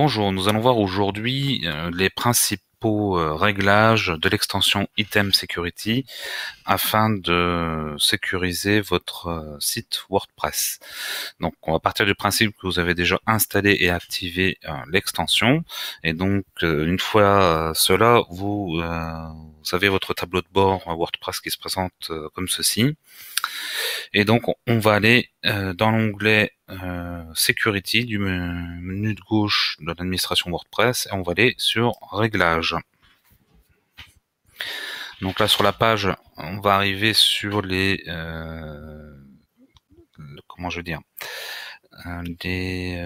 Bonjour, nous allons voir aujourd'hui euh, les principaux euh, réglages de l'extension Item Security afin de sécuriser votre euh, site WordPress. Donc on va partir du principe que vous avez déjà installé et activé l'extension et donc une fois cela, vous, vous avez votre tableau de bord WordPress qui se présente comme ceci. Et donc on va aller euh, dans l'onglet euh, Security du menu de gauche de l'administration WordPress et on va aller sur Réglages. Donc là sur la page, on va arriver sur les euh, comment je veux dire des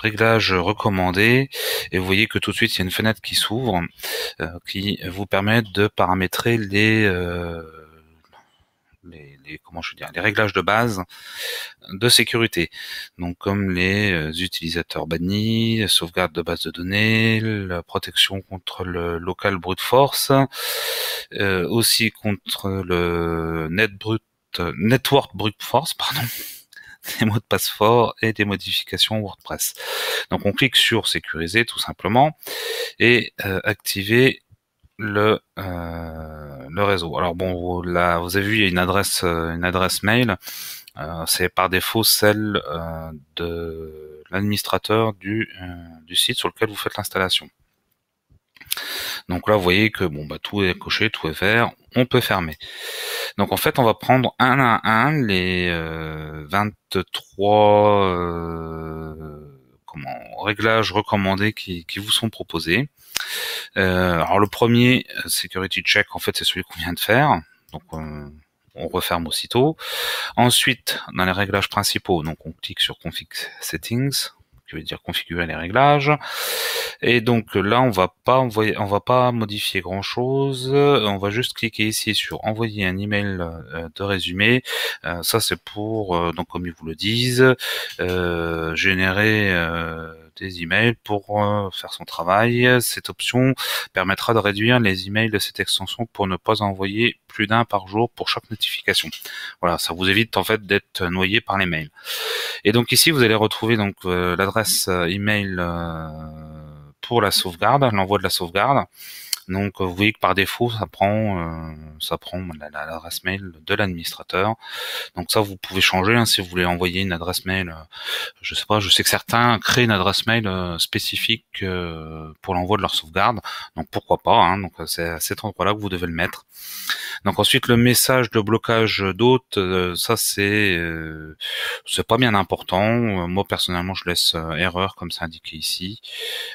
réglages recommandés et vous voyez que tout de suite il y a une fenêtre qui s'ouvre qui vous permet de paramétrer les comment je veux dire les réglages de base de sécurité. Donc comme les euh, utilisateurs bannis, sauvegarde de base de données, la protection contre le local brute force, euh, aussi contre le net brute, network brute force, pardon les mots de passe fort et des modifications WordPress. Donc on clique sur sécuriser tout simplement et euh, activer le réseau. Alors bon, vous, là, vous avez vu, il y une adresse, euh, une adresse mail. Euh, c'est par défaut celle euh, de l'administrateur du, site sur lequel vous faites l'installation. Donc là, vous voyez que bon, bah, tout est coché, tout est vert, on peut fermer. Donc en fait, on va prendre un à un les 23 comment, réglages recommandés qui, vous sont proposés. Euh, alors le premier euh, security check, en fait, c'est celui qu'on vient de faire. Donc on, referme aussitôt. Ensuite, dans les réglages principaux, donc on clique sur config settings, qui veut dire configurer les réglages. Et donc là, on va pas envoyer, on va pas modifier grand chose. On va juste cliquer ici sur envoyer un email euh, de résumé. ça, c'est pour, donc comme ils vous le disent, générer des emails pour euh, faire son travail. Cette option permettra de réduire les emails de cette extension pour ne pas envoyer plus d'un par jour pour chaque notification. Voilà, ça vous évite en fait d'être noyé par les mails. Et donc ici, vous allez retrouver donc euh, l'adresse euh, email pour la sauvegarde, l'envoi de la sauvegarde. Donc vous voyez que par défaut, ça prend, euh, ça prend l'adresse mail de l'administrateur. Donc ça, vous pouvez changer hein, si vous voulez envoyer une adresse mail. Euh, je sais pas, je sais que certains créent une adresse mail euh, spécifique pour l'envoi de leur sauvegarde. Donc pourquoi pas hein, Donc c'est à cet endroit-là que vous devez le mettre. Donc ensuite le message de blocage d'hôte, euh, ça c'est euh, c'est pas bien important. Moi personnellement je laisse euh, erreur comme c'est indiqué ici.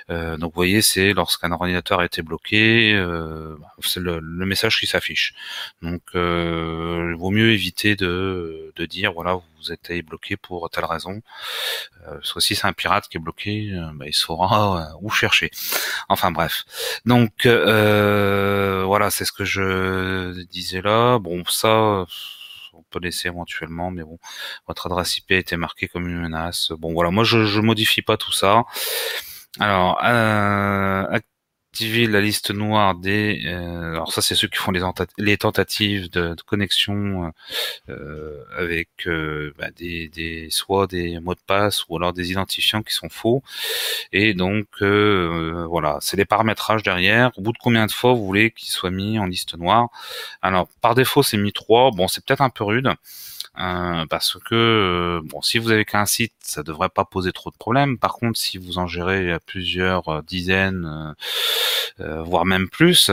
donc vous voyez c'est lorsqu'un ordinateur a été bloqué, c'est le, message qui s'affiche. Donc il vaut mieux éviter de, de dire voilà vous été bloqué pour telle raison. Euh, si c'est un pirate qui est bloqué, euh, bah, il saura euh, où chercher. Enfin bref. Donc euh, voilà, c'est ce que je disais là. Bon, ça on peut laisser éventuellement, mais bon, votre adresse IP a été marquée comme une menace. Bon voilà, moi je, je modifie pas tout ça. Alors, euh, la liste noire des. Euh, alors ça, c'est ceux qui font les, tentatives de, connexion euh, euh, avec bah, des, des, soit des mots de passe ou alors des identifiants qui sont faux. Et donc voilà, c'est les paramétrages derrière. Au bout de combien de fois vous voulez qu'il soit mis en liste noire Alors par défaut, c'est mis 3. Bon, c'est peut-être un peu rude. Euh, parce que euh, bon, si vous avez qu'un site, ça devrait pas poser trop de problèmes. Par contre, si vous en gérez euh, plusieurs dizaines, voire même plus,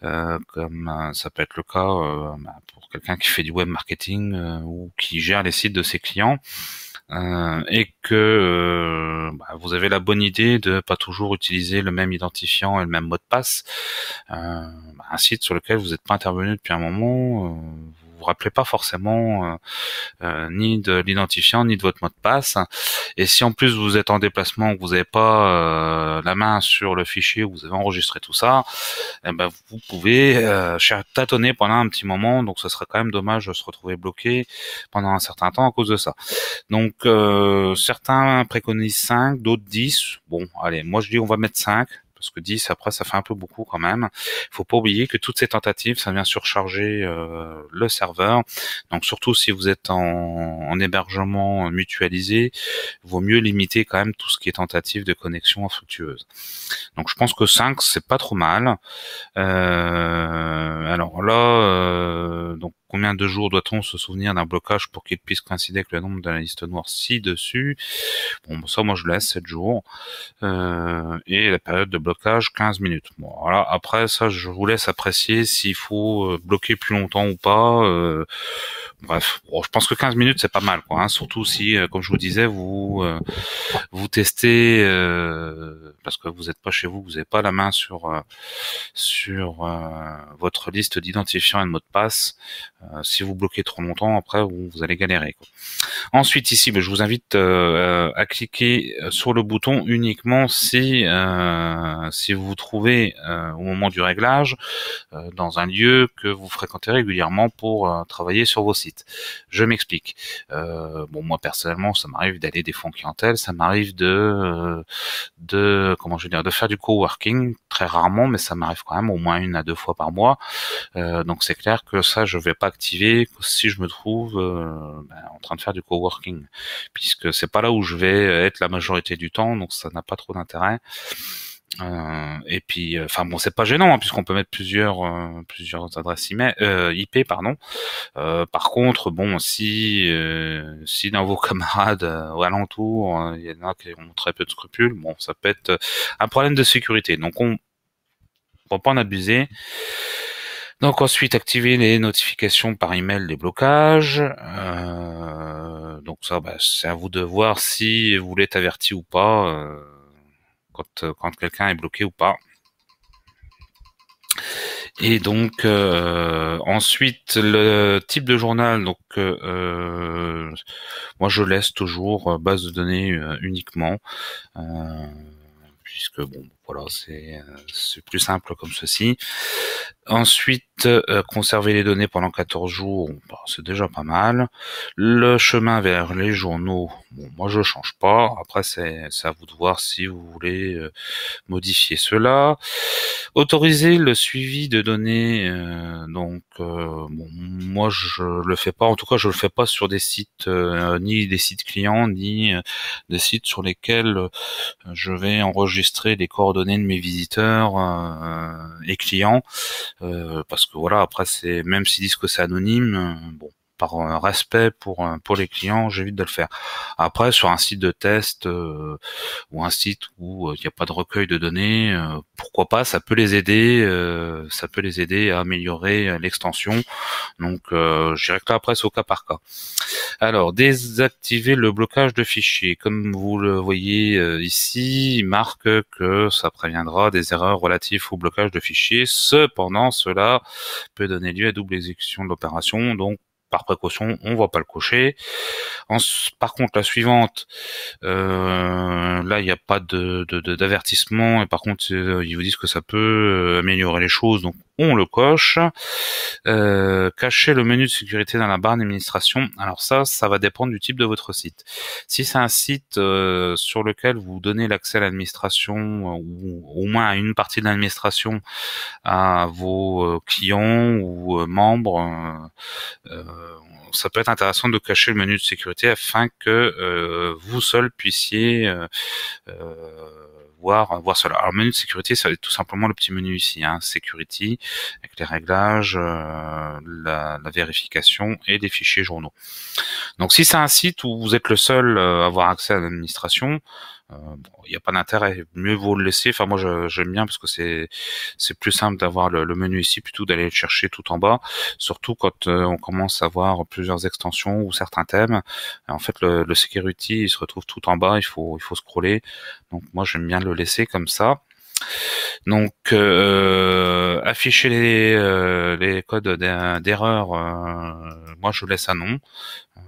comme ça peut être le cas bah, pour quelqu'un qui fait du web marketing ou qui gère les sites de ses clients. Euh, et que bah, vous avez la bonne idée de pas toujours utiliser le même identifiant et le même mot de passe, euh, bah, un site sur lequel vous n'êtes pas intervenu depuis un moment, vous rappelez pas forcément euh, euh, ni de l'identifiant ni de votre mot de passe. Et si en plus vous êtes en déplacement, vous n'avez pas euh, la main sur le fichier, où vous avez enregistré tout ça, eh ben vous pouvez tâtonner pendant un petit moment. Donc ce serait quand même dommage de se retrouver bloqué pendant un certain temps à cause de ça. Donc certains préconisent 5, d'autres 10. Bon, allez, moi je dis on va mettre 5 parce que 10 après ça fait un peu beaucoup quand même. il Faut pas oublier que toutes ces tentatives, ça vient surcharger euh, le serveur. Donc surtout si vous êtes en, hébergement mutualisé, vaut mieux limiter quand même tout ce qui est tentative de connexion infructueuse. Donc je pense que 5 c'est pas trop mal. Euh, alors là un de jours doit-on se souvenir d'un blocage pour qu'il puisse coïncider avec le nombre de la liste noire ci-dessus Bon, bah, ça, moi, je laisse 7 jours. Euh, et la période de blocage, 15 minutes. Bon, voilà. Après, ça, je vous laisse apprécier s'il faut euh, bloquer plus longtemps ou pas. Euh, bref, je pense que 15 minutes c'est pas mal, quoi. Hein. surtout si, euh, comme je vous disais, vous euh, vous testez euh, parce que vous n'êtes pas chez vous, vous n'avez pas la main sur sur votre liste d'identifiants et de mots de passe. si vous bloquez trop longtemps, après vous, allez galérer. Ensuite ici, ben, je vous invite à cliquer sur le bouton uniquement si si vous vous trouvez au moment du réglage dans un lieu que vous fréquentez régulièrement pour travailler sur vos sites. Je m'explique. Euh, bon, moi personnellement, ça m'arrive d'aller des fonds clientèles, ça m'arrive de, euh, de, comment je dire, de faire du coworking très rarement, mais ça m'arrive quand même au moins une à deux fois par mois. Euh, donc c'est clair que ça, je vais pas activer si je me trouve ben, en train de faire du coworking, puisque c'est pas là où je vais être la majorité du temps, donc ça n'a pas trop d'intérêt. Euh, et puis, euh, enfin bon, c'est pas gênant hein, puisqu'on peut mettre plusieurs euh, plusieurs adresses email, euh, IP, pardon. par contre, bon, si si dans vos camarades au alentour, il y en a qui ont très peu de scrupules, bon, ça peut être un problème de sécurité. Donc, on va pas en abuser. Donc ensuite, activer les notifications par email des blocages. donc ça, bah, c'est à vous de voir si vous l'êtes averti ou pas. Euh, quand, quelqu'un est bloqué ou pas. Et donc euh, ensuite le type de journal, donc euh, moi je laisse toujours base de données uniquement, puisque bon voilà, euh, c'est plus simple comme ceci. Ensuite, euh, conserver les données pendant 14 jours, bah, c'est déjà pas mal. Le chemin vers les journaux, moi je change pas. Après, c'est à vous de voir si vous voulez euh, modifier cela. Autoriser le suivi de données, donc moi je le fais pas. En tout cas, je le fais pas sur des sites ni des sites clients ni des sites sur lesquels je vais enregistrer des coordonnées donner de mes visiteurs euh, et clients, euh, parce que voilà, après c'est même s'ils disent que c'est anonyme, euh, bon, par un respect pour euh, pour les clients, j'évite de le faire. Après, sur un site de test euh, ou un site où euh, il n'y a pas de recueil de données, pourquoi pas Ça peut les aider, ça peut les aider à améliorer l'extension. Donc, je dirais que là après, c'est au cas par cas. Alors, désactiver le blocage de fichiers. Comme vous le voyez ici, il marque que ça préviendra des erreurs relatives au blocage de fichiers. Cependant, cela peut donner lieu à double exécution de l'opération, donc par précaution, on voit pas le cocher. En, par contre, la suivante, euh, là, il n'y a pas de, d'avertissement, et par contre, euh, ils vous disent que ça peut euh, améliorer les choses, donc on le coche. Euh, cacher le menu de sécurité dans la barre d'administration. Alors ça, ça va dépendre du type de votre site. Si c'est un site sur lequel vous donnez l'accès à l'administration, ou au moins à une partie de l'administration, à vos clients ou membres, euh, ça peut être intéressant de cacher le menu de sécurité afin que euh, vous seul puissiez euh, voir voir cela. Alors, le menu de sécurité, ça va tout simplement le petit menu ici, hein, security, avec les réglages, la, la, vérification et les fichiers journaux. Donc, si c'est un site où vous êtes le seul à avoir accès à l'administration, il euh, n'y a pas d'intérêt. Mieux vaut le laisser. Enfin, moi, j'aime bien parce que c'est c'est plus simple d'avoir le, menu ici plutôt d'aller le chercher tout en bas. Surtout quand euh, on commence à voir plusieurs extensions ou certains thèmes. En fait, le, security, il se retrouve tout en bas. Il faut il faut scroller. Donc, moi, j'aime bien le laisser comme ça. Donc euh, afficher les, les codes d'erreur, moi je laisse un nom.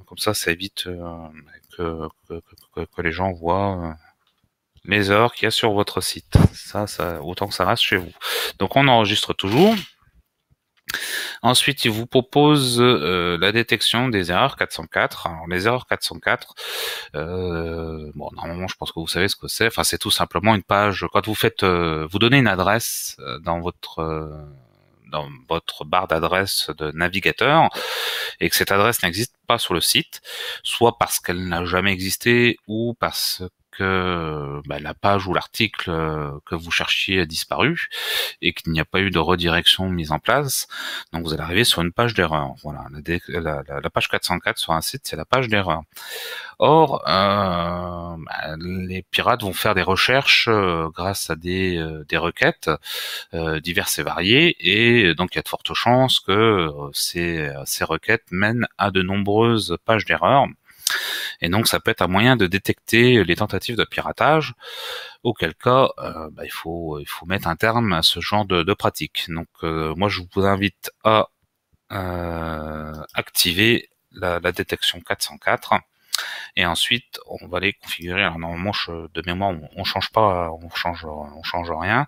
Comme ça, ça évite que, que, les gens voient les erreurs qu'il y a sur votre site. Ça, ça, autant que ça reste chez vous. Donc on enregistre toujours. Ensuite, il vous propose euh, la détection des erreurs 404. Alors, les erreurs 404, euh, normalement, je pense que vous savez ce que c'est. Enfin, c'est tout simplement une page. Quand vous faites, euh, vous donnez une adresse dans votre dans votre barre d'adresse de navigateur et que cette adresse n'existe pas sur le site, soit parce qu'elle n'a jamais existé ou parce que bah, la page ou l'article euh, que vous cherchiez a disparu et qu'il n'y a pas eu de redirection mise en place. Donc vous allez arriver sur une page d'erreur. Voilà, la, page 404 sur un site, c'est la page d'erreur. Or, euh, bah, les pirates vont faire des recherches euh, grâce à des, requêtes diverses et variées, et donc il y a de fortes chances que ces, ces requêtes mènent à de nombreuses pages d'erreur. Et donc, ça peut être un moyen de détecter les tentatives de piratage, auquel cas, euh, bah, il, faut, mettre un terme à ce genre de, pratique. Donc, euh, moi, je vous invite à euh, activer la, la détection 404 et ensuite, on va les configurer. Alors normalement, de mémoire, on, change pas, on change, on change rien.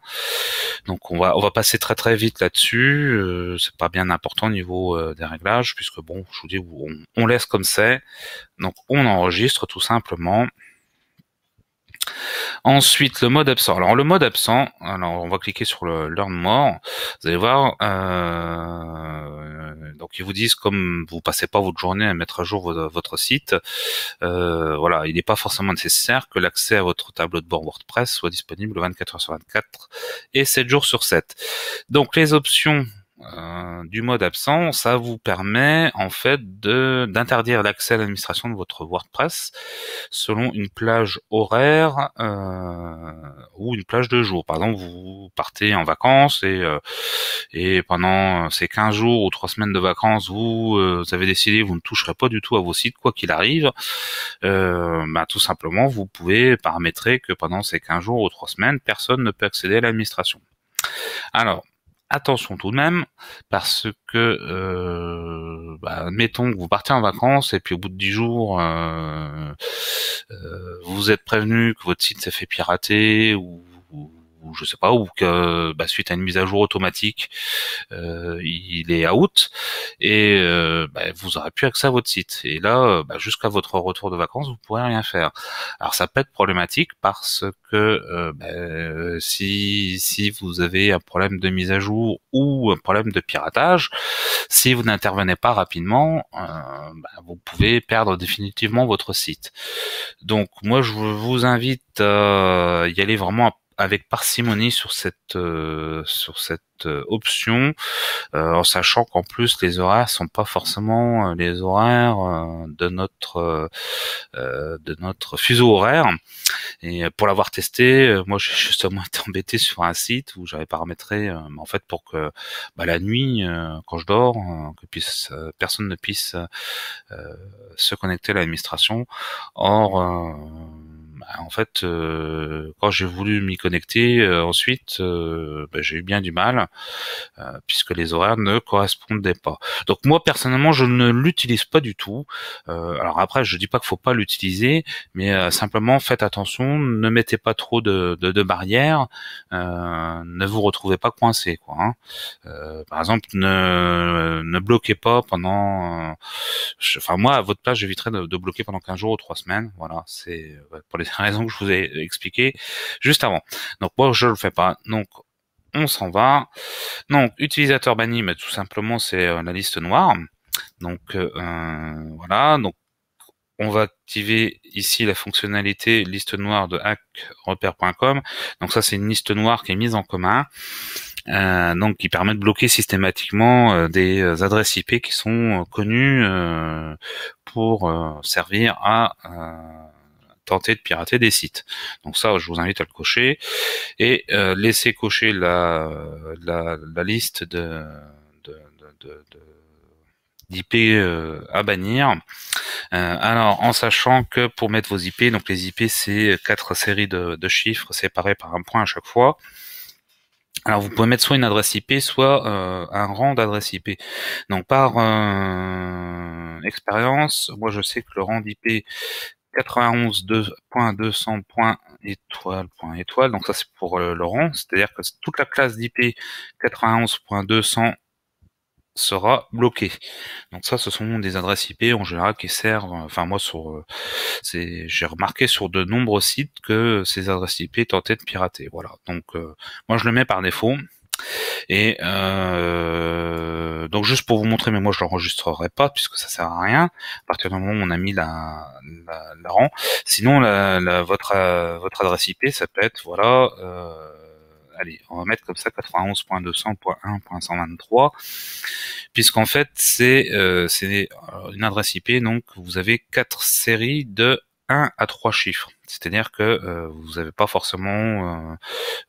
Donc on va, on va passer très très vite là-dessus. Euh, c'est pas bien important au niveau euh, des réglages, puisque bon, je vous dis, on, on laisse comme c'est. Donc on enregistre tout simplement. Ensuite, le mode absent. Alors, le mode absent, alors on va cliquer sur le Learn More. Vous allez voir, euh, donc ils vous disent comme vous passez pas votre journée à mettre à jour votre, site, euh, voilà, il n'est pas forcément nécessaire que l'accès à votre tableau de bord WordPress soit disponible 24 heures sur 24 et 7 jours sur 7. Donc, les options euh, du mode absent, ça vous permet en fait d'interdire l'accès à l'administration de votre WordPress selon une plage horaire euh, ou une plage de jour. Par exemple, vous partez en vacances et euh, et pendant ces 15 jours ou 3 semaines de vacances, vous, vous avez décidé vous ne toucherez pas du tout à vos sites quoi qu'il arrive. bah, tout simplement, vous pouvez paramétrer que pendant ces 15 jours ou 3 semaines, personne ne peut accéder à l'administration. Alors, attention tout de même, parce que euh, bah, mettons que vous partez en vacances et puis au bout de dix jours, euh, euh, vous êtes prévenu que votre site s'est fait pirater ou ou je sais pas, ou que bah, suite à une mise à jour automatique, euh, il est out et euh, bah, vous aurez plus accès à votre site. Et là, euh, bah, jusqu'à votre retour de vacances, vous pourrez rien faire. Alors ça peut être problématique parce que si si vous avez un problème de mise à jour ou un problème de piratage, si vous n'intervenez pas rapidement, vous pouvez perdre définitivement votre site. Donc moi, je vous invite à y aller vraiment à avec parcimonie sur cette euh, sur cette euh, option, euh, en sachant qu'en plus les horaires sont pas forcément les horaires de notre de notre fuseau horaire. Et pour l'avoir testé, moi j'ai justement été embêté sur un site où j'avais paramétré en fait pour que bah, la nuit quand je dors que puisse personne ne puisse se connecter à l'administration. Or bah, en fait, euh, quand j'ai voulu m'y connecter, euh, ensuite, euh, bah, j'ai eu bien du mal puisque les horaires ne correspondaient pas. Donc moi personnellement, je ne l'utilise pas du tout. alors après, je dis pas qu'il faut pas l'utiliser, mais simplement faites attention, ne mettez pas trop de, barrières, ne vous retrouvez pas coincé. Quoi, hein. par exemple, ne, ne bloquez pas pendant. enfin moi, à votre place, j'éviterais de, de bloquer pendant 15 jours ou 3 semaines. Voilà, c'est pour les raison que je vous ai expliqué juste avant. Donc moi je le fais pas. Donc on s'en va. Donc utilisateur banni, mais tout simplement c'est euh, la liste noire. Donc euh, voilà. Donc on va activer ici la fonctionnalité liste noire de hackrepair.com. Donc ça c'est une liste noire qui est mise en commun. Euh, donc qui permet de bloquer systématiquement des adresses IP qui sont euh, connues pour servir à tenter de pirater des sites. Donc ça, je vous invite à le cocher et euh, laisser cocher la, la, liste de, d'IP euh, à bannir. Euh, alors, en sachant que pour mettre vos IP, donc les IP, c'est quatre séries de, chiffres séparés par un point à chaque fois. Alors, vous pouvez mettre soit une adresse IP, soit un rang d'adresse IP. Donc, par expérience, moi, je sais que le rang d'IP 91.200.étoile.étoile. Donc ça c'est pour euh, Laurent, c'est-à-dire que toute la classe d'IP 91.200 sera bloquée. Donc ça, ce sont des adresses IP en général qui servent. Euh, enfin moi sur, euh, j'ai remarqué sur de nombreux sites que ces adresses IP tentaient de pirater. Voilà. Donc moi je le mets par défaut. Et euh, donc juste pour vous montrer, mais moi je l'enregistrerai pas puisque ça sert à rien. À partir du moment où on a mis la, la, rang, sinon votre euh, votre adresse IP, ça peut être voilà. Euh, allez, on va mettre comme ça 91.200.1.123 puisqu'en fait c'est c'est une adresse IP donc vous avez quatre séries de 1 à 3 chiffres. C'est-à-dire que euh, vous n'avez pas forcément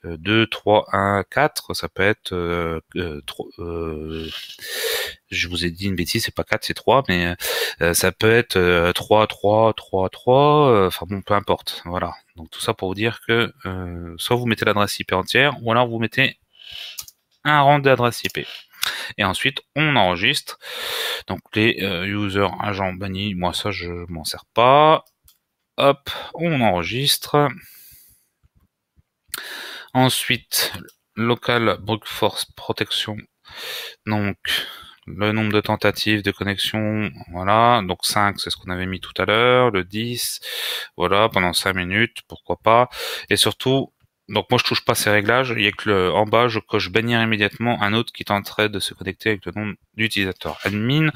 2, 3, 1, 4, ça peut être euh, euh, euh, je vous ai dit une bêtise, c'est pas 4, c'est 3, mais ça peut être 3, 3, 3, 3, enfin bon, peu importe. Voilà. Donc tout ça pour vous dire que soit vous mettez l'adresse IP entière, ou alors vous mettez un rang d'adresse IP. Et ensuite, on enregistre. Donc les user users agents bannis, moi ça je m'en sers pas. Hop, on enregistre. Ensuite, local brute force protection. Donc, le nombre de tentatives de connexion, voilà. Donc 5, c'est ce qu'on avait mis tout à l'heure. Le 10, voilà, pendant 5 minutes, pourquoi pas. Et surtout, donc moi je touche pas ces réglages, il y a que le, en bas je coche bannir immédiatement un autre qui tenterait de se connecter avec le nom d'utilisateur admin,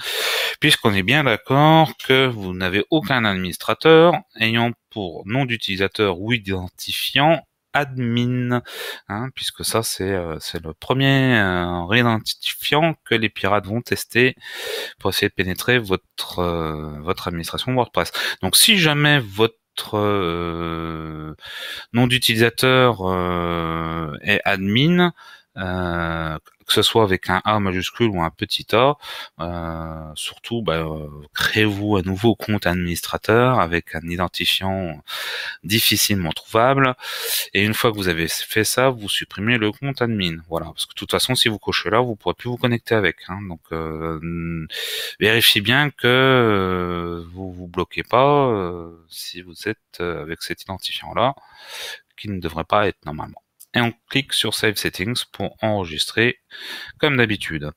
puisqu'on est bien d'accord que vous n'avez aucun administrateur ayant pour nom d'utilisateur ou identifiant admin, hein, puisque ça c'est euh, le premier euh, identifiant que les pirates vont tester pour essayer de pénétrer votre euh, votre administration WordPress. Donc si jamais votre euh, nom d'utilisateur est euh, admin, euh, que ce soit avec un A majuscule ou un petit A. Euh, surtout, bah, euh, créez-vous un nouveau compte administrateur avec un identifiant difficilement trouvable. Et une fois que vous avez fait ça, vous supprimez le compte admin. Voilà, parce que de toute façon, si vous cochez là, vous pourrez plus vous connecter avec. Hein. Donc, euh, vérifiez bien que vous vous bloquez pas si vous êtes avec cet identifiant là, qui ne devrait pas être normalement et on clique sur Save Settings pour enregistrer comme d'habitude.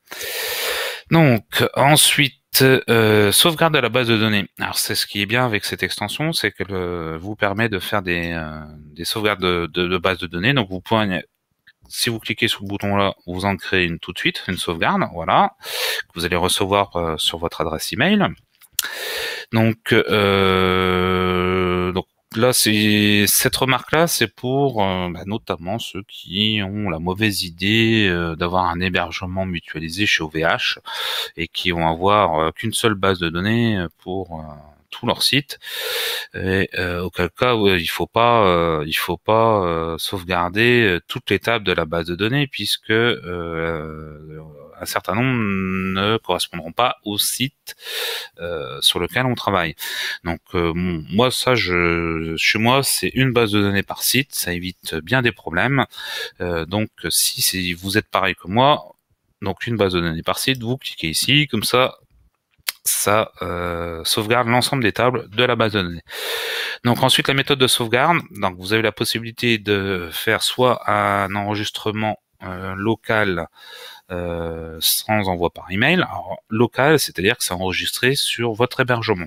Donc ensuite euh, sauvegarde de la base de données. Alors c'est ce qui est bien avec cette extension, c'est qu'elle vous permet de faire des, euh, des sauvegardes de, de, base de données. Donc vous pouvez, si vous cliquez sur le bouton là, vous en créez une tout de suite, une sauvegarde, voilà, que vous allez recevoir euh, sur votre adresse email. Donc, donc là, c'est cette remarque-là, c'est pour euh, bah, notamment ceux qui ont la mauvaise idée euh, d'avoir un hébergement mutualisé chez OVH et qui vont avoir euh, qu'une seule base de données pour tout leur site. Et, auquel cas, il faut pas, il faut pas sauvegarder toutes les tables de la base de données puisque un certain nombre ne correspondront pas au site euh, sur lequel on travaille. Donc euh, moi ça, je, chez moi, c'est une base de données par site, ça évite bien des problèmes. Euh, donc si, vous êtes pareil que moi, donc une base de données par site, vous cliquez ici, comme ça ça sauvegarde l'ensemble des tables de la base de données. Donc ensuite la méthode de sauvegarde, donc vous avez la possibilité de faire soit un enregistrement local euh, sans envoi par email. Alors, local, c'est-à-dire que c'est enregistré sur votre hébergement,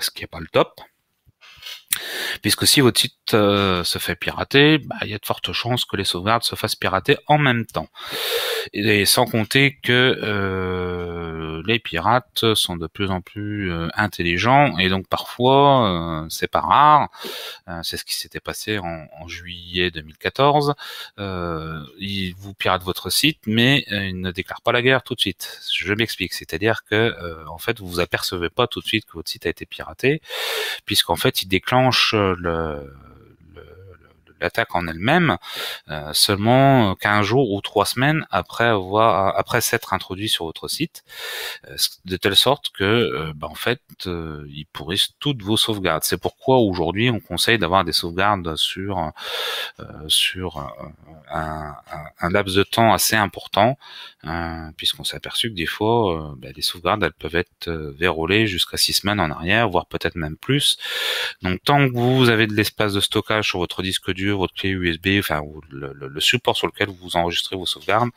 ce qui n'est pas le top. Puisque si votre site euh, se fait pirater, bah, il y a de fortes chances que les sauvegardes se fassent pirater en même temps. Et, et sans compter que euh, les pirates sont de plus en plus euh, intelligents et donc parfois, euh, c'est pas rare, euh, c'est ce qui s'était passé en, juillet 2014, ils vous piratent votre site mais ils ne déclarent pas la guerre tout de suite. Je m'explique, c'est-à-dire que en fait vous vous apercevez pas tout de suite que votre site a été piraté puisqu'en fait ils déclenchent le l'attaque en elle-même, euh, seulement 15 euh, jours ou 3 semaines après avoir après s'être introduit sur votre site, euh, de telle sorte que bah, en fait ils pourrissent toutes vos sauvegardes. C'est pourquoi aujourd'hui on conseille d'avoir des sauvegardes sur sur un, laps de temps assez important, puisqu'on s'est aperçu que des fois bah, les sauvegardes elles peuvent être verrouillées jusqu'à six semaines en arrière, voire peut-être même plus. Donc tant que vous avez de l'espace de stockage sur votre disque dur votre clé USB, enfin le, le, support sur lequel vous enregistrez vos sauvegardes,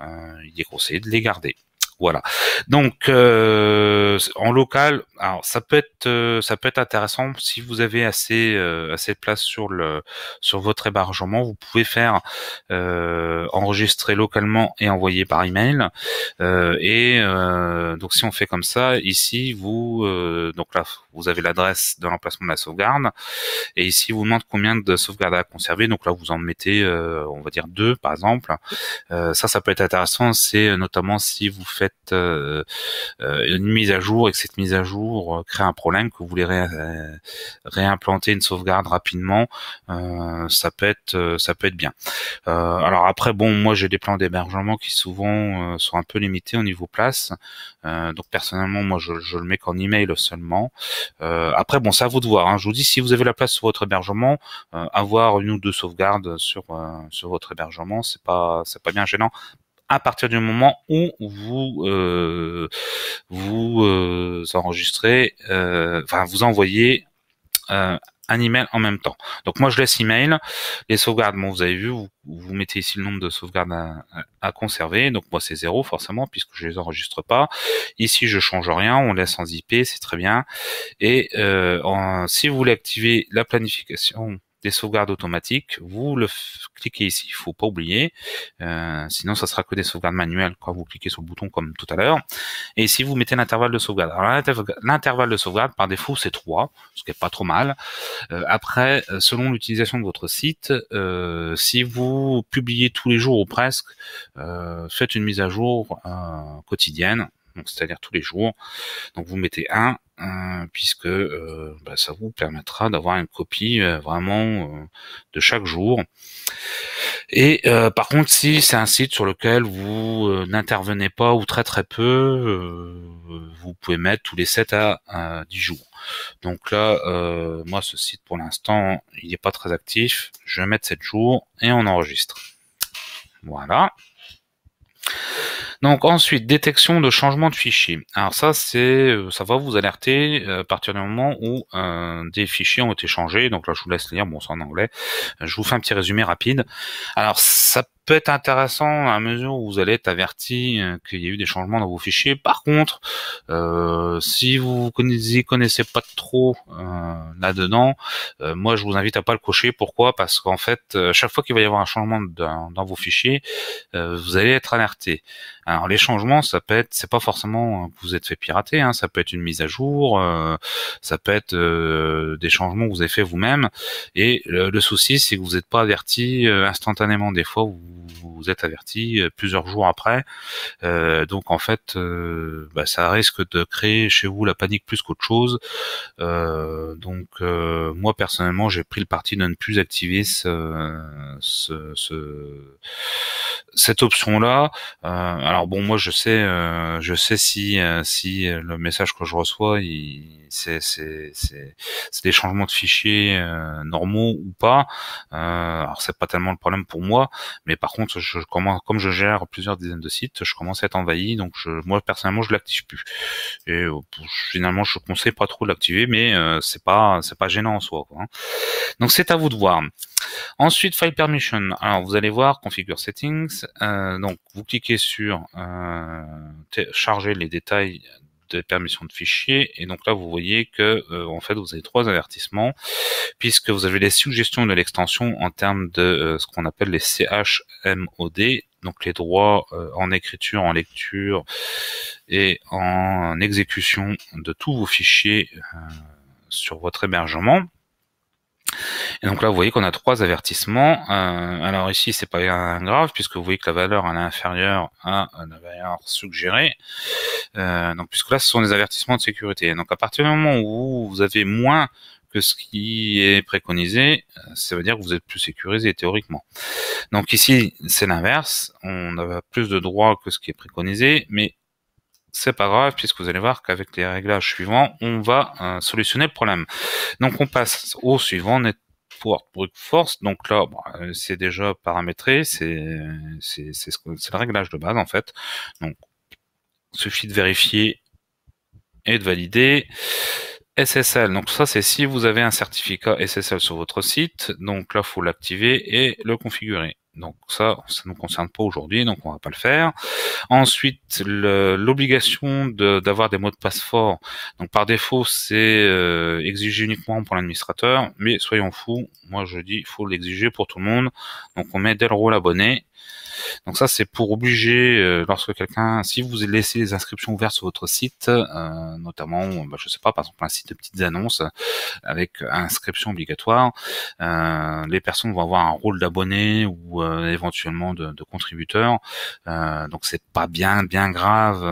euh, il est conseillé de les garder. Voilà. Donc euh, en local, alors ça peut être euh, ça peut être intéressant si vous avez assez euh, assez de place sur le sur votre hébergement, vous pouvez faire enregistrer localement et envoyer par email. et donc si on fait comme ça, ici vous donc là vous avez l'adresse de l'emplacement de la sauvegarde et ici vous demande combien de sauvegardes à conserver. Donc là vous en mettez on va dire deux par exemple. ça ça peut être intéressant, c'est notamment si vous faites euh, euh, une mise à jour et que cette mise à jour euh, crée un problème que vous voulez réimplanter une sauvegarde rapidement, ça peut être ça peut être bien. alors après bon moi j'ai des plans d'hébergement qui souvent sont un peu limités au niveau place, donc personnellement moi je, le mets qu'en email seulement. après bon ça à vous de voir. Hein. Je vous dis si vous avez la place sur votre hébergement, avoir une ou deux sauvegardes sur sur votre hébergement, c'est pas c'est pas bien gênant à partir du moment où vous euh, vous euh, enregistrez, euh, enfin vous envoyez un email en même temps. Donc moi je laisse email, les sauvegardes, bon vous avez vu, vous, vous mettez ici le nombre de sauvegardes à, conserver, donc moi c'est zéro forcément puisque je les enregistre pas. Ici je change rien, on laisse en zip, c'est très bien. Et si vous voulez activer la planification des sauvegardes automatiques, vous le cliquez ici. Il faut pas oublier, euh, sinon ça sera que des sauvegardes manuelles quand vous cliquez sur le bouton comme tout à l'heure. Et si vous mettez l'intervalle de sauvegarde, l'intervalle de sauvegarde par défaut c'est 3, ce qui est pas trop mal. Euh, après, euh, selon l'utilisation de votre site, euh, si vous publiez tous les jours ou presque, faites une mise à jour quotidienne c'est-à-dire tous les jours. Donc vous mettez un, euh, puisque euh, bah, ça vous permettra d'avoir une copie euh, vraiment de chaque jour. Et par contre, si c'est un site sur lequel vous n'intervenez pas ou très très peu, vous pouvez mettre tous les 7 à, à 10 jours. Donc là, moi ce site pour l'instant, il n'est pas très actif. Je vais mettre 7 jours et on enregistre. Voilà. Donc ensuite, détection de changement de fichier. Alors ça, c'est euh, ça va vous alerter euh, à partir du moment où euh, des fichiers ont été changés. Donc là, je vous laisse lire, bon, c'est en anglais. Je vous fais un petit résumé rapide. Alors ça peut être intéressant à mesure où vous allez être averti euh, qu'il y a eu des changements dans vos fichiers. Par contre, euh, si vous connaissez, connaissez pas trop euh, là-dedans, moi je vous invite à pas le cocher. Pourquoi Parce qu'en fait, chaque fois qu'il va y avoir un changement dans, vos fichiers, vous allez être alerté. Alors les changements, ça peut être, c'est pas forcément que vous êtes fait pirater, hein. ça peut être une mise à jour, ça peut être des changements que vous avez fait vous-même. Et le, souci, c'est que vous n'êtes pas averti instantanément. Des fois, vous êtes averti euh, plusieurs jours après. Euh, donc en fait, euh, bah, ça risque de créer chez vous la panique plus qu'autre chose. donc moi personnellement, j'ai pris le parti de ne plus activer ce, ce, cette option-là. alors bon, moi je sais, je sais si si le message que je reçois, il c'est des changements de fichiers normaux ou pas. alors c'est pas tellement le problème pour moi, mais par contre, je comme je gère plusieurs dizaines de sites, je commence à être envahi. Donc je, moi personnellement, je l'active plus. Et euh, finalement, je conseille pas trop l'activer, mais euh, c'est pas c'est pas gênant en soi. Hein. Donc c'est à vous de voir. Ensuite, file permission. Alors vous allez voir configure settings. Euh, donc vous cliquez sur charger les détails des permissions de fichiers. Et donc là, vous voyez que euh, en fait, vous avez trois avertissements puisque vous avez les suggestions de l'extension en termes de euh, ce qu'on appelle les CHMOD, donc les droits euh, en écriture, en lecture et en exécution de tous vos fichiers sur votre hébergement. Et donc là, vous voyez qu'on a trois avertissements. Euh, alors ici, c'est pas grave puisque vous voyez que la valeur elle est inférieure à la valeur suggérée. Euh, donc puisque là, ce sont des avertissements de sécurité. Donc à partir du moment où vous avez moins que ce qui est préconisé, euh, ça veut dire que vous êtes plus sécurisé théoriquement. Donc ici, c'est l'inverse. On a plus de droits que ce qui est préconisé, mais c'est pas grave puisque vous allez voir qu'avec les réglages suivants, on va euh, solutionner le problème. Donc on passe au suivant, network brute force. Donc là, euh, c'est déjà paramétré, c'est c'est le réglage de base en fait. Donc suffit de vérifier et de valider. SSL, donc ça c'est si vous avez un certificat SSL sur votre site, donc là faut l'activer et le configurer. Donc ça, ça nous concerne pas aujourd'hui, donc on va pas le faire. Ensuite, l'obligation d'avoir des mots de passe forts. Donc par défaut, c'est euh, exigé uniquement pour l'administrateur, mais soyons fous, moi je dis, il faut l'exiger pour tout le monde. Donc on met le rôle abonné. Donc ça, c'est pour obliger, euh, lorsque quelqu'un, si vous laissez les inscriptions ouvertes sur votre site, euh, notamment, bah, je sais pas, par exemple un site de petites annonces euh, avec inscription obligatoire, les personnes vont avoir un rôle d'abonné ou éventuellement de, de contributeur. donc c'est pas bien, bien grave,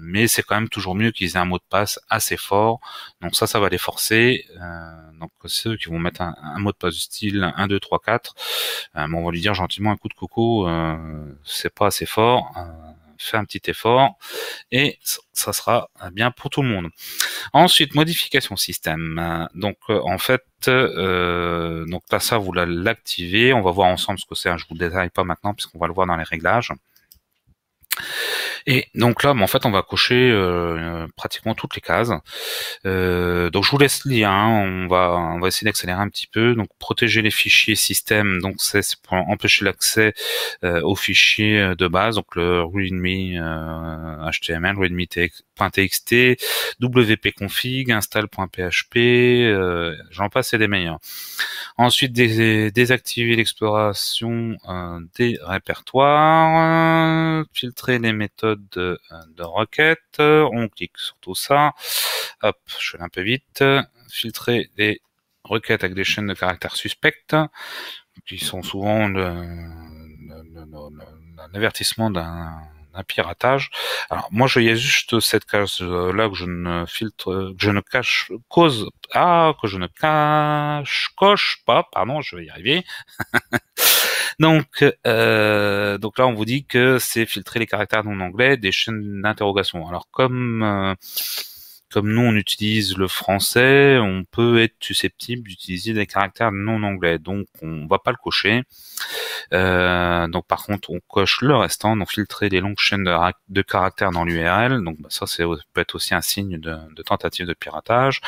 mais c'est quand même toujours mieux qu'ils aient un mot de passe assez fort. Donc ça, ça va les forcer. Euh, donc ceux qui vont mettre un, mot de passe style 1, 2, 3, 4, on va lui dire gentiment un coup de coco, euh, c'est pas assez fort, euh, fais un petit effort, et ça sera bien pour tout le monde. Ensuite, modification système. Donc euh, en fait, donc là ça vous l'activez, on va voir ensemble ce que c'est, hein, je vous le détaille pas maintenant puisqu'on va le voir dans les réglages. Et donc là, en fait, on va cocher euh, euh, pratiquement toutes les cases. Euh, donc je vous laisse lire. Hein. On va on va essayer d'accélérer un petit peu. Donc protéger les fichiers système. Donc c'est pour empêcher l'accès aux fichiers de base. Donc le readme HTML, .txt, wp-config, install.php, euh, j'en passe c'est des meilleurs. Ensuite, désactiver l'exploration euh, des répertoires, filtrer les méthodes euh, de, requête, on clique sur tout ça, hop, je vais un peu vite, filtrer les requêtes avec des chaînes de caractères suspectes, qui sont souvent l'avertissement d'un un piratage. Alors moi, je y a juste cette case-là que je ne filtre, que je ne cache cause, ah, que je ne cache coche pas, pardon, je vais y arriver. donc, euh, donc là, on vous dit que c'est filtrer les caractères non anglais des chaînes d'interrogation. Alors comme euh, comme nous on utilise le français, on peut être susceptible d'utiliser des caractères non anglais, donc on ne va pas le cocher. Euh, donc par contre on coche le restant, donc filtrer les longues chaînes de, caractères dans l'URL, donc bah, ça, ça peut être aussi un signe de, tentative de piratage.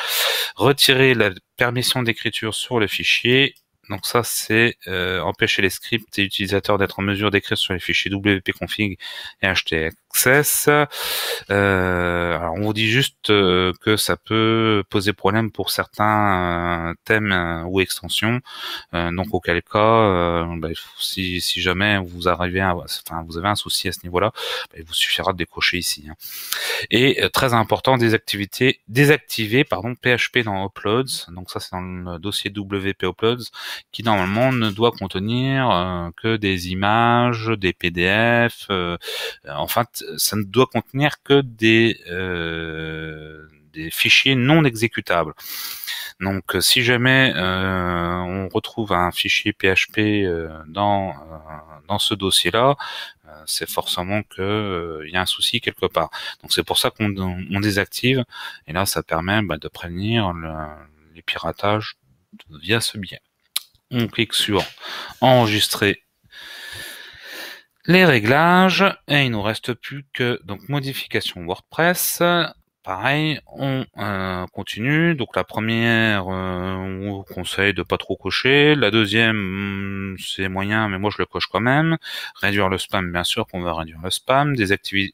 Retirer la permission d'écriture sur le fichier donc ça, c'est euh, empêcher les scripts et utilisateurs d'être en mesure d'écrire sur les fichiers wp-config et htx euh, alors on vous dit juste euh, que ça peut poser problème pour certains euh, thèmes ou extensions. donc auquel cas, bah, si, si, jamais vous arrivez, à, vous avez un souci à ce niveau-là, bah, il vous suffira de décrocher ici. Hein. Et très important, des activités, désactiver pardon PHP dans Uploads. Donc ça c'est dans le dossier WP Uploads qui normalement ne doit contenir que des images, des PDF, enfin. en ça ne doit contenir que des, euh, des fichiers non exécutables. Donc, euh, si jamais euh, on retrouve un fichier PHP dans, dans ce dossier-là, c'est forcément que il y a un souci quelque part. Donc c'est pour ça qu'on désactive, et là ça permet bah, de prévenir le, les piratages via ce biais. On clique sur enregistrer les réglages, et il nous reste plus que donc modification WordPress. Pareil, on euh, continue. Donc la première, euh, on vous conseille de pas trop cocher. La deuxième, hmm, c'est moyen, mais moi je le coche quand même. Réduire le spam, bien sûr qu'on va réduire le spam. Désactiver,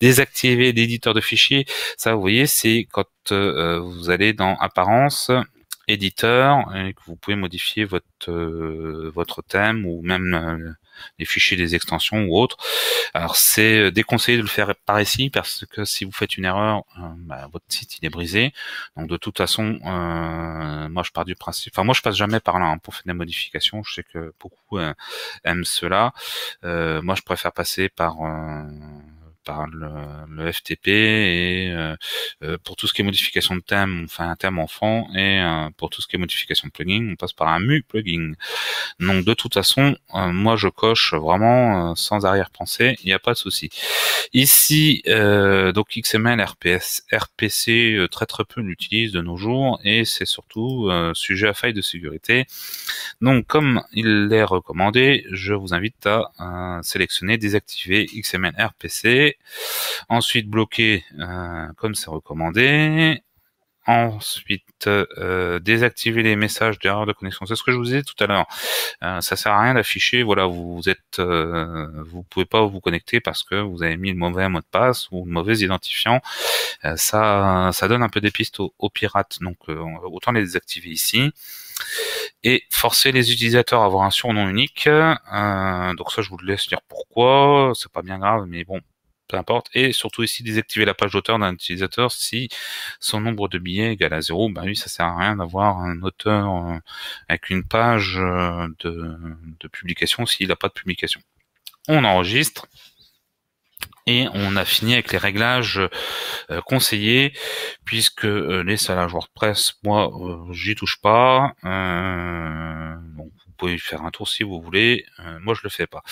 désactiver l'éditeur de fichiers. Ça, vous voyez, c'est quand euh, vous allez dans Apparence, éditeur et que vous pouvez modifier votre euh, votre thème ou même euh, les fichiers des extensions ou autres. Alors c'est euh, déconseillé de le faire par ici parce que si vous faites une erreur, bah, votre site il est brisé. Donc de toute façon, moi je pars du principe. Enfin moi je passe jamais par là hein, pour faire des modifications. Je sais que beaucoup aiment cela. moi je préfère passer par par le, FTP et euh, euh, pour tout ce qui est modification de thème, on fait un thème enfant et euh, pour tout ce qui est modification de plugin, on passe par un mu plugin. Donc de toute façon, moi je coche vraiment sans arrière-pensée, il n'y a pas de souci. Ici, donc XML, RPS, RPC, très très peu l'utilise de nos jours et c'est surtout sujet à faille de sécurité. Donc comme il est recommandé, je vous invite à sélectionner désactiver XML RPC Ensuite, bloquer euh, comme c'est recommandé. Ensuite, euh, désactiver les messages d'erreur de connexion. C'est ce que je vous disais tout à l'heure. Euh, ça sert à rien d'afficher. Voilà, vous êtes, vous pouvez pas vous connecter parce que vous avez mis le mauvais mot de passe ou le mauvais identifiant. ça, ça donne un peu des pistes aux, pirates. Donc, autant les désactiver ici et forcer les utilisateurs à avoir un surnom unique. donc ça, je vous laisse dire pourquoi. C'est pas bien grave, mais bon, peu importe, et surtout ici désactiver la page d'auteur d'un utilisateur si son nombre de billets est égal à zéro, Ben bah lui ça sert à rien d'avoir un auteur euh, avec une page euh, de, publication s'il n'a pas de publication. On enregistre et on a fini avec les réglages euh, conseillés puisque les salages WordPress moi j'y touche pas faire un tour si vous voulez. Euh, moi, je le fais pas.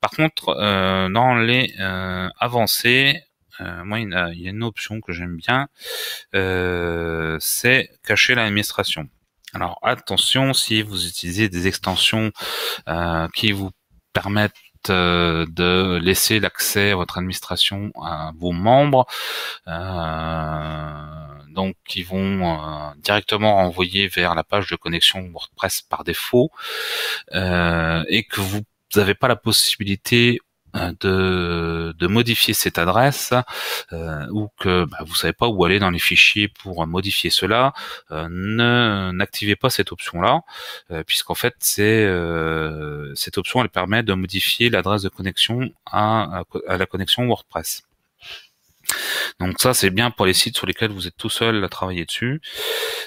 Par contre, euh, dans les euh, avancées, moi, il y, a, une option que j'aime bien, c'est cacher l'administration. Alors attention, si vous utilisez des extensions qui vous permettent de laisser l'accès à votre administration à vos membres donc qui vont euh, directement renvoyer vers la page de connexion WordPress par défaut euh, et que vous n'avez pas la possibilité euh, de, modifier cette adresse ou que bah, vous savez pas où aller dans les fichiers pour modifier cela, n'activez pas cette option-là, puisqu'en fait c'est cette option elle permet de modifier l'adresse de connexion à la connexion WordPress. Donc ça, c'est bien pour les sites sur lesquels vous êtes tout seul à travailler dessus.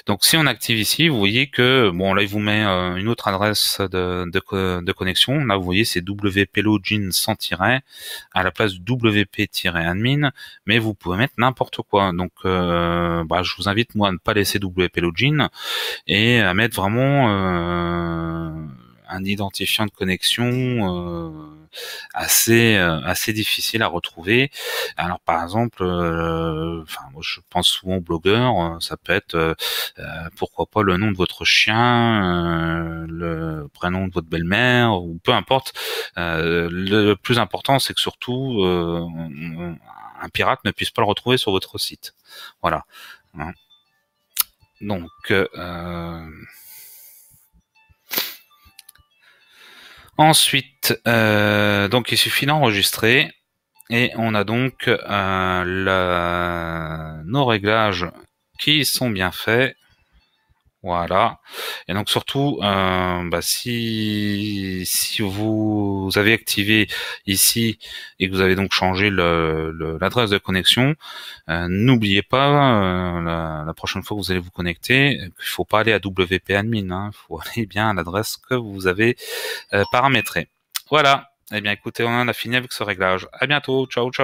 Donc si on active ici, vous voyez que, bon là, il vous met euh, une autre adresse de, connexion. Là, vous voyez, c'est wplogin sans à la place de wp-admin, mais vous pouvez mettre n'importe quoi. Donc euh, bah, je vous invite, moi, à ne pas laisser wplogin et à mettre vraiment euh, un identifiant de connexion assez euh, assez difficile à retrouver. Alors par exemple, euh, enfin je pense souvent blogueur, blogueurs, ça peut être euh, pourquoi pas le nom de votre chien, le prénom de votre belle-mère ou peu importe. le plus important c'est que surtout un pirate ne puisse pas le retrouver sur votre site. Voilà. Hein. Donc Ensuite, euh, donc il suffit d'enregistrer et on a donc euh, nos réglages qui sont bien faits voilà. Et donc surtout, euh, bah si si vous avez activé ici et que vous avez donc changé l'adresse de connexion, euh, n'oubliez pas euh, la, prochaine fois que vous allez vous connecter qu'il faut pas aller à WP admin, hein, il faut aller bien à l'adresse que vous avez euh, paramétrée. Voilà. Eh bien écoutez, on en a fini avec ce réglage. À bientôt. Ciao ciao.